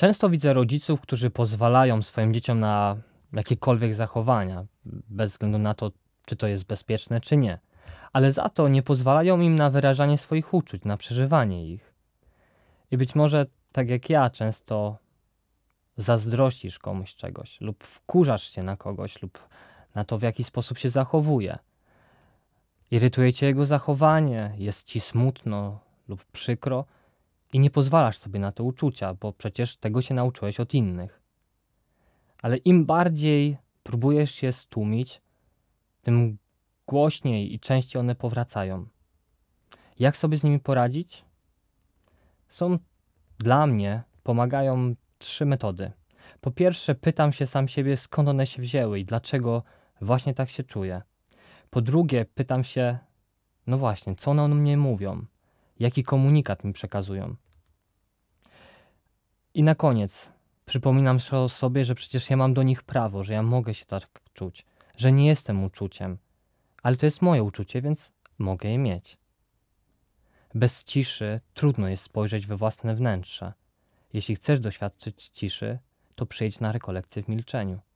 Często widzę rodziców, którzy pozwalają swoim dzieciom na jakiekolwiek zachowania, bez względu na to, czy to jest bezpieczne, czy nie. Ale za to nie pozwalają im na wyrażanie swoich uczuć, na przeżywanie ich. I być może, tak jak ja, często zazdrościsz komuś czegoś, lub wkurzasz się na kogoś, lub na to, w jaki sposób się zachowuje. Irytuje cię jego zachowanie, jest ci smutno lub przykro – i nie pozwalasz sobie na te uczucia, bo przecież tego się nauczyłeś od innych. Ale im bardziej próbujesz się stłumić, tym głośniej i częściej one powracają. Jak sobie z nimi poradzić? Są dla mnie pomagają trzy metody. Po pierwsze, pytam się sam siebie, skąd one się wzięły i dlaczego właśnie tak się czuję. Po drugie, pytam się, no właśnie, co one o mnie mówią jaki komunikat mi przekazują. I na koniec przypominam sobie, że przecież ja mam do nich prawo, że ja mogę się tak czuć, że nie jestem uczuciem, ale to jest moje uczucie, więc mogę je mieć. Bez ciszy trudno jest spojrzeć we własne wnętrze. Jeśli chcesz doświadczyć ciszy, to przyjdź na rekolekcję w milczeniu.